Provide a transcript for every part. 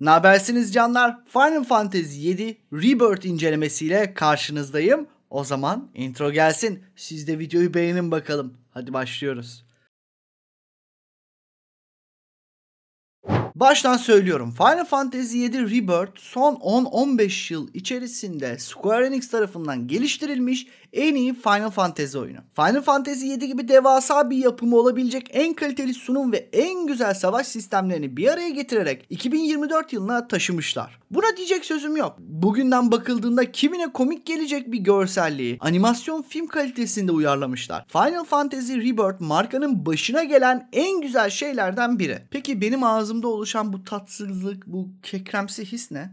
Nabersiniz canlar? Final Fantasy 7 Rebirth incelemesiyle karşınızdayım. O zaman intro gelsin. Siz de videoyu beğenin bakalım. Hadi başlıyoruz. Baştan söylüyorum. Final Fantasy 7 Rebirth son 10-15 yıl içerisinde Square Enix tarafından geliştirilmiş en iyi Final Fantasy oyunu. Final Fantasy 7 gibi devasa bir yapımı olabilecek en kaliteli sunum ve en güzel savaş sistemlerini bir araya getirerek 2024 yılına taşımışlar. Buna diyecek sözüm yok. Bugünden bakıldığında kimine komik gelecek bir görselliği, animasyon film kalitesinde uyarlamışlar. Final Fantasy Rebirth markanın başına gelen en güzel şeylerden biri. Peki benim ağzımda oluşan bu tatsızlık, bu kekremsi his ne?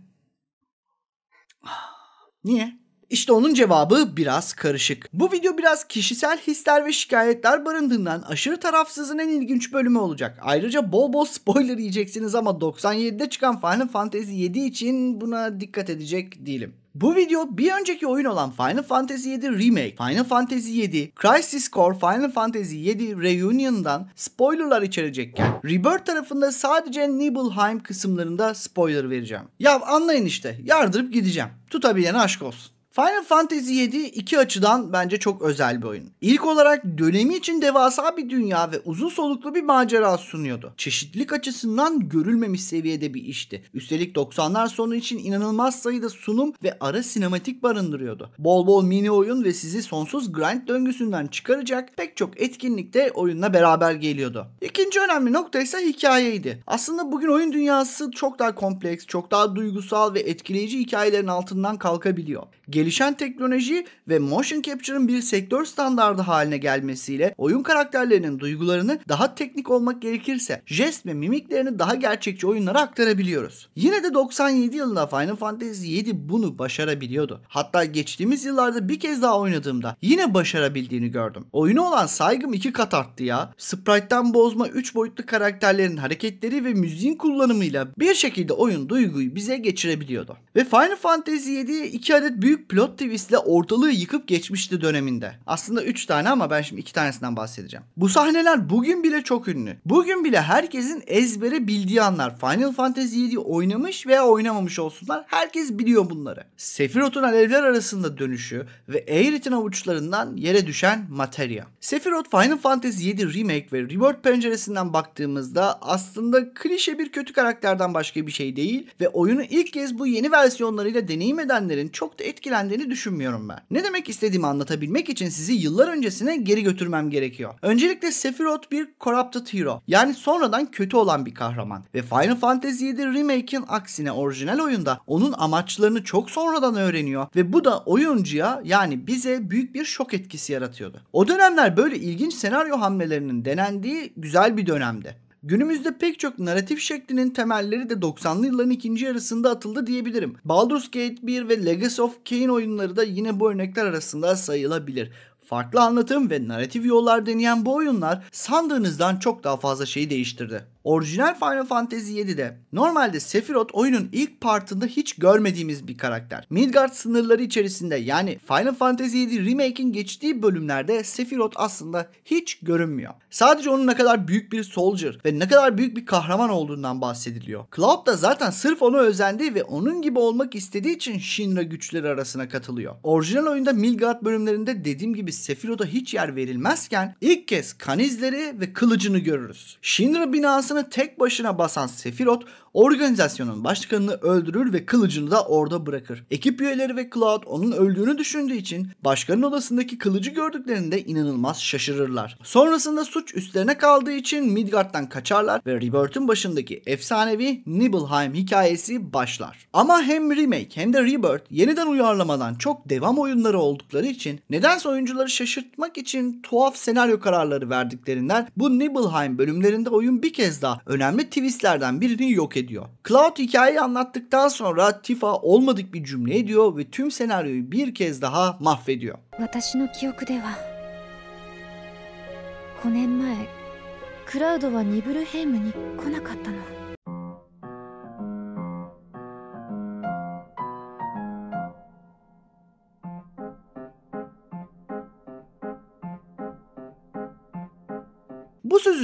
Niye? İşte onun cevabı biraz karışık. Bu video biraz kişisel hisler ve şikayetler barındığından aşırı tarafsızın en ilginç bölümü olacak. Ayrıca bol bol spoiler yiyeceksiniz ama 97'de çıkan Final Fantasy 7 için buna dikkat edecek değilim. Bu video bir önceki oyun olan Final Fantasy 7 Remake, Final Fantasy 7, Crisis Core, Final Fantasy 7 Reunion'dan spoilerlar içerecekken Rebirth tarafında sadece Nibelheim kısımlarında spoiler vereceğim. Ya anlayın işte yardırıp gideceğim. Tutabilene aşk olsun. Final Fantasy 7 iki açıdan bence çok özel bir oyun. İlk olarak dönemi için devasa bir dünya ve uzun soluklu bir macera sunuyordu. Çeşitlilik açısından görülmemiş seviyede bir işti. Üstelik 90'lar sonu için inanılmaz sayıda sunum ve ara sinematik barındırıyordu. Bol bol mini oyun ve sizi sonsuz grind döngüsünden çıkaracak pek çok etkinlik de oyunla beraber geliyordu. İkinci önemli nokta ise hikayeydi. Aslında bugün oyun dünyası çok daha kompleks, çok daha duygusal ve etkileyici hikayelerin altından kalkabiliyor. Gel Gelişen teknoloji ve motion capture'ın bir sektör standardı haline gelmesiyle oyun karakterlerinin duygularını daha teknik olmak gerekirse jest ve mimiklerini daha gerçekçi oyunlara aktarabiliyoruz. Yine de 97 yılında Final Fantasy 7 bunu başarabiliyordu. Hatta geçtiğimiz yıllarda bir kez daha oynadığımda yine başarabildiğini gördüm. Oyuna olan saygım iki kat arttı ya. Sprite'den bozma 3 boyutlu karakterlerin hareketleri ve müziğin kullanımıyla bir şekilde oyun duyguyu bize geçirebiliyordu. Ve Final Fantasy 7'ye 2 adet büyük plot twist ortalığı yıkıp geçmişti döneminde. Aslında 3 tane ama ben şimdi 2 tanesinden bahsedeceğim. Bu sahneler bugün bile çok ünlü. Bugün bile herkesin ezbere bildiği anlar. Final Fantasy 7 oynamış veya oynamamış olsunlar herkes biliyor bunları. Sephiroth'un alevler arasında dönüşü ve Aerith'in avuçlarından yere düşen materya. Sephiroth Final Fantasy 7 Remake ve Rebirth penceresinden baktığımızda aslında klişe bir kötü karakterden başka bir şey değil ve oyunu ilk kez bu yeni versiyonlarıyla deneyim edenlerin çok da etkilendiği etkilendiğini düşünmüyorum ben. Ne demek istediğimi anlatabilmek için sizi yıllar öncesine geri götürmem gerekiyor. Öncelikle Sephiroth bir corrupted hero. Yani sonradan kötü olan bir kahraman. Ve Final Fantasy 7 Remake'in aksine orijinal oyunda onun amaçlarını çok sonradan öğreniyor ve bu da oyuncuya yani bize büyük bir şok etkisi yaratıyordu. O dönemler böyle ilginç senaryo hamlelerinin denendiği güzel bir dönemdi. Günümüzde pek çok narratif şeklinin temelleri de 90'lı yılların ikinci yarısında atıldı diyebilirim. Baldur's Gate 1 ve Legacy of Kain oyunları da yine bu örnekler arasında sayılabilir. Farklı anlatım ve narratif yollar deneyen bu oyunlar sandığınızdan çok daha fazla şeyi değiştirdi orijinal Final Fantasy 7'de normalde Sephiroth oyunun ilk partında hiç görmediğimiz bir karakter. Midgard sınırları içerisinde yani Final Fantasy 7 Remake'in geçtiği bölümlerde Sephiroth aslında hiç görünmüyor. Sadece onun ne kadar büyük bir soldier ve ne kadar büyük bir kahraman olduğundan bahsediliyor. Cloud da zaten sırf onu özendiği ve onun gibi olmak istediği için Shinra güçleri arasına katılıyor. Orijinal oyunda Midgard bölümlerinde dediğim gibi Sephiroth'a hiç yer verilmezken ilk kez kanizleri ve kılıcını görürüz. Shinra binasını kafasını tek başına basan Sephiroth organizasyonun başkanını öldürür ve kılıcını da orada bırakır. Ekip üyeleri ve Cloud onun öldüğünü düşündüğü için başkanın odasındaki kılıcı gördüklerinde inanılmaz şaşırırlar. Sonrasında suç üstlerine kaldığı için Midgard'dan kaçarlar ve Rebirth'ün başındaki efsanevi Nibelheim hikayesi başlar. Ama hem remake hem de Rebirth yeniden uyarlamadan çok devam oyunları oldukları için nedense oyuncuları şaşırtmak için tuhaf senaryo kararları verdiklerinden bu Nibelheim bölümlerinde oyun bir kez daha hatta önemli twistlerden birini yok ediyor. Cloud hikayeyi anlattıktan sonra Tifa olmadık bir cümle ediyor ve tüm senaryoyu bir kez daha mahvediyor. 私の記憶では5年前クラウドはニブルヘイムに来なかったの。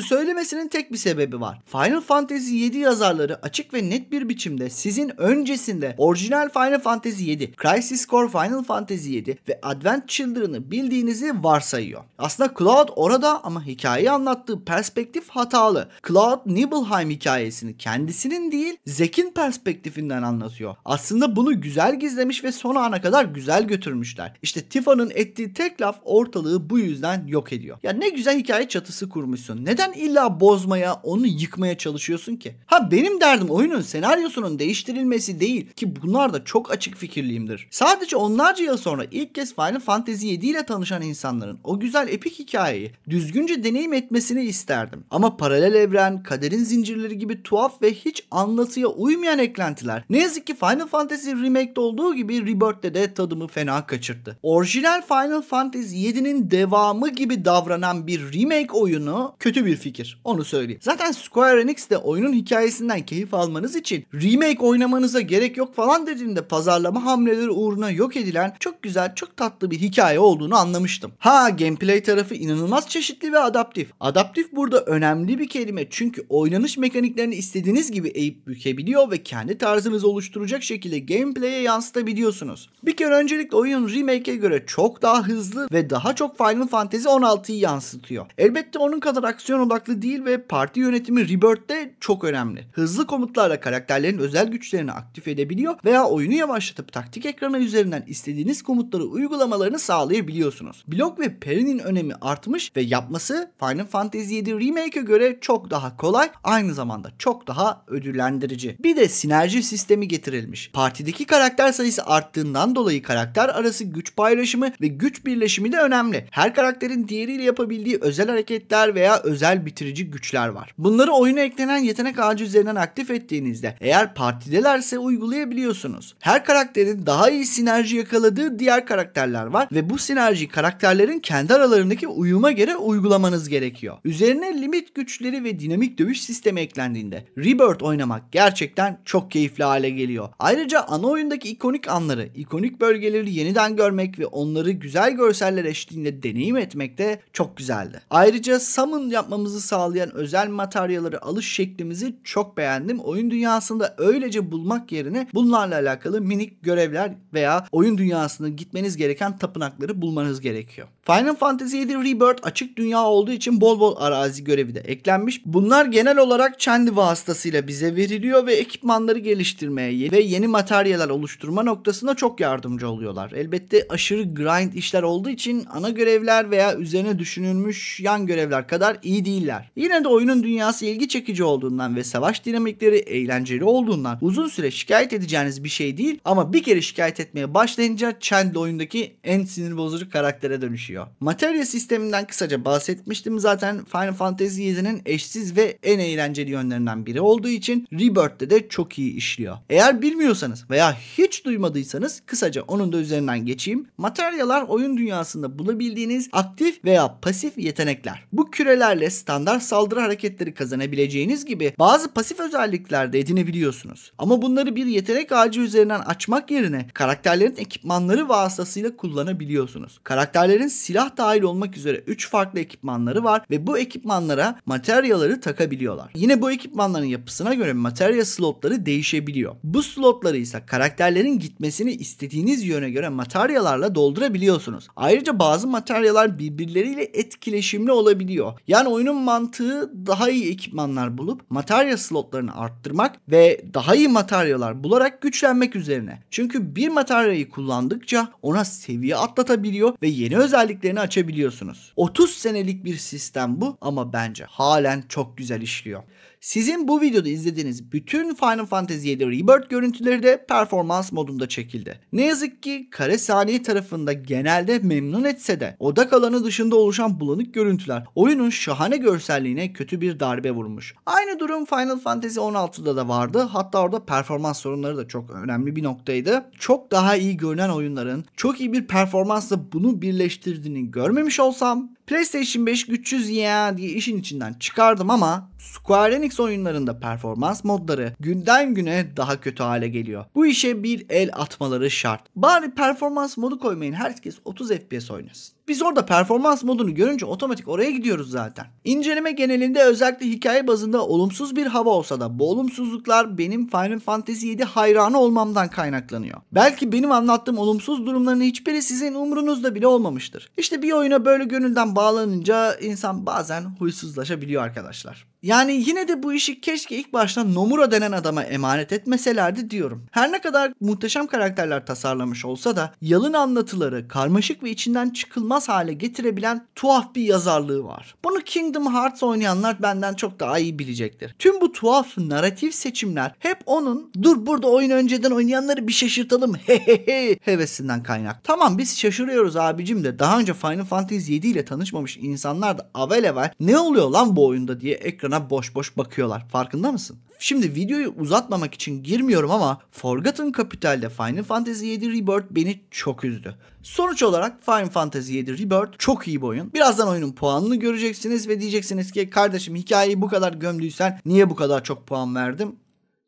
söylemesinin tek bir sebebi var. Final Fantasy 7 yazarları açık ve net bir biçimde sizin öncesinde orijinal Final Fantasy 7, Crisis Core Final Fantasy 7 ve Advent Children'ı bildiğinizi varsayıyor. Aslında Cloud orada ama hikayeyi anlattığı perspektif hatalı. Cloud Nibelheim hikayesini kendisinin değil Zek'in perspektifinden anlatıyor. Aslında bunu güzel gizlemiş ve son ana kadar güzel götürmüşler. İşte Tifa'nın ettiği tek laf ortalığı bu yüzden yok ediyor. Ya ne güzel hikaye çatısı kurmuşsun. Neden neden illa bozmaya, onu yıkmaya çalışıyorsun ki? Ha benim derdim oyunun senaryosunun değiştirilmesi değil ki bunlar da çok açık fikirliyimdir. Sadece onlarca yıl sonra ilk kez Final Fantasy 7 ile tanışan insanların o güzel epik hikayeyi düzgünce deneyim etmesini isterdim. Ama paralel evren, kaderin zincirleri gibi tuhaf ve hiç anlatıya uymayan eklentiler ne yazık ki Final Fantasy Remake'de olduğu gibi Rebirth'te de tadımı fena kaçırdı. Orijinal Final Fantasy 7'nin devamı gibi davranan bir remake oyunu kötü bir fikir. Onu söyleyeyim. Zaten Square Enix'te oyunun hikayesinden keyif almanız için remake oynamanıza gerek yok falan dediğinde pazarlama hamleleri uğruna yok edilen çok güzel, çok tatlı bir hikaye olduğunu anlamıştım. Ha gameplay tarafı inanılmaz çeşitli ve adaptif. Adaptif burada önemli bir kelime çünkü oynanış mekaniklerini istediğiniz gibi eğip bükebiliyor ve kendi tarzınızı oluşturacak şekilde gameplay'e yansıtabiliyorsunuz. Bir kere öncelikle oyun remake'e göre çok daha hızlı ve daha çok Final Fantasy 16'yı yansıtıyor. Elbette onun kadar aksiyon odaklı değil ve parti yönetimi Rebirth'te çok önemli. Hızlı komutlarla karakterlerin özel güçlerini aktif edebiliyor veya oyunu yavaşlatıp taktik ekranı üzerinden istediğiniz komutları uygulamalarını sağlayabiliyorsunuz. Blok ve perinin önemi artmış ve yapması Final Fantasy 7 Remake'e göre çok daha kolay aynı zamanda çok daha ödüllendirici. Bir de sinerji sistemi getirilmiş. Partideki karakter sayısı arttığından dolayı karakter arası güç paylaşımı ve güç birleşimi de önemli. Her karakterin diğeriyle yapabildiği özel hareketler veya özel güzel bitirici güçler var. Bunları oyuna eklenen yetenek ağacı üzerinden aktif ettiğinizde eğer partidelerse uygulayabiliyorsunuz. Her karakterin daha iyi sinerji yakaladığı diğer karakterler var ve bu sinerjiyi karakterlerin kendi aralarındaki uyuma göre uygulamanız gerekiyor. Üzerine limit güçleri ve dinamik dövüş sistemi eklendiğinde Rebirth oynamak gerçekten çok keyifli hale geliyor. Ayrıca ana oyundaki ikonik anları, ikonik bölgeleri yeniden görmek ve onları güzel görseller eşliğinde deneyim etmek de çok güzeldi. Ayrıca summon yapmamız almamızı sağlayan özel materyalleri alış şeklimizi çok beğendim. Oyun dünyasında öylece bulmak yerine bunlarla alakalı minik görevler veya oyun dünyasına gitmeniz gereken tapınakları bulmanız gerekiyor. Final Fantasy 7 Rebirth açık dünya olduğu için bol bol arazi görevi de eklenmiş. Bunlar genel olarak Chandy vasıtasıyla bize veriliyor ve ekipmanları geliştirmeye ve yeni materyaller oluşturma noktasına çok yardımcı oluyorlar. Elbette aşırı grind işler olduğu için ana görevler veya üzerine düşünülmüş yan görevler kadar iyi değil değiller. Yine de oyunun dünyası ilgi çekici olduğundan ve savaş dinamikleri eğlenceli olduğundan uzun süre şikayet edeceğiniz bir şey değil ama bir kere şikayet etmeye başlayınca Chandle oyundaki en sinir bozucu karaktere dönüşüyor. Materya sisteminden kısaca bahsetmiştim zaten Final Fantasy 7'nin eşsiz ve en eğlenceli yönlerinden biri olduğu için Rebirth'te de çok iyi işliyor. Eğer bilmiyorsanız veya hiç duymadıysanız kısaca onun da üzerinden geçeyim. Materyalar oyun dünyasında bulabildiğiniz aktif veya pasif yetenekler. Bu kürelerle standart saldırı hareketleri kazanabileceğiniz gibi bazı pasif özellikler de edinebiliyorsunuz. Ama bunları bir yetenek ağacı üzerinden açmak yerine karakterlerin ekipmanları vasıtasıyla kullanabiliyorsunuz. Karakterlerin silah dahil olmak üzere 3 farklı ekipmanları var ve bu ekipmanlara materyaları takabiliyorlar. Yine bu ekipmanların yapısına göre materya slotları değişebiliyor. Bu slotları ise karakterlerin gitmesini istediğiniz yöne göre materyalarla doldurabiliyorsunuz. Ayrıca bazı materyalar birbirleriyle etkileşimli olabiliyor. Yani oyunu oyunun mantığı daha iyi ekipmanlar bulup materya slotlarını arttırmak ve daha iyi materyalar bularak güçlenmek üzerine. Çünkü bir materyayı kullandıkça ona seviye atlatabiliyor ve yeni özelliklerini açabiliyorsunuz. 30 senelik bir sistem bu ama bence halen çok güzel işliyor. Sizin bu videoda izlediğiniz bütün Final Fantasy 7 Rebirth görüntüleri de performans modunda çekildi. Ne yazık ki kare saniye tarafında genelde memnun etse de odak alanı dışında oluşan bulanık görüntüler oyunun şahane görselliğine kötü bir darbe vurmuş. Aynı durum Final Fantasy 16'da da vardı. Hatta orada performans sorunları da çok önemli bir noktaydı. Çok daha iyi görünen oyunların çok iyi bir performansla bunu birleştirdiğini görmemiş olsam PlayStation 5 güçsüz ya diye işin içinden çıkardım ama Square Enix oyunlarında performans modları günden güne daha kötü hale geliyor. Bu işe bir el atmaları şart. Bari performans modu koymayın herkes 30 FPS oynasın. Biz orada performans modunu görünce otomatik oraya gidiyoruz zaten. İnceleme genelinde özellikle hikaye bazında olumsuz bir hava olsa da bu olumsuzluklar benim Final Fantasy 7 hayranı olmamdan kaynaklanıyor. Belki benim anlattığım olumsuz durumların hiçbiri sizin umrunuzda bile olmamıştır. İşte bir oyuna böyle gönülden bağlanınca insan bazen huysuzlaşabiliyor arkadaşlar. Yani yine de bu işi keşke ilk başta Nomura denen adama emanet etmeselerdi diyorum. Her ne kadar muhteşem karakterler tasarlamış olsa da yalın anlatıları karmaşık ve içinden çıkılmaz hale getirebilen tuhaf bir yazarlığı var. Bunu Kingdom Hearts oynayanlar benden çok daha iyi bilecektir. Tüm bu tuhaf narratif seçimler hep onun dur burada oyun önceden oynayanları bir şaşırtalım hehehe hevesinden kaynak. Tamam biz şaşırıyoruz abicim de daha önce Final Fantasy 7 ile tanışmamış insanlar da avel avel ne oluyor lan bu oyunda diye ekran ekrana boş boş bakıyorlar. Farkında mısın? Şimdi videoyu uzatmamak için girmiyorum ama Forgotten Capital'de Final Fantasy 7 Rebirth beni çok üzdü. Sonuç olarak Final Fantasy 7 Rebirth çok iyi bir oyun. Birazdan oyunun puanını göreceksiniz ve diyeceksiniz ki kardeşim hikayeyi bu kadar gömdüysen niye bu kadar çok puan verdim?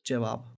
Cevabı.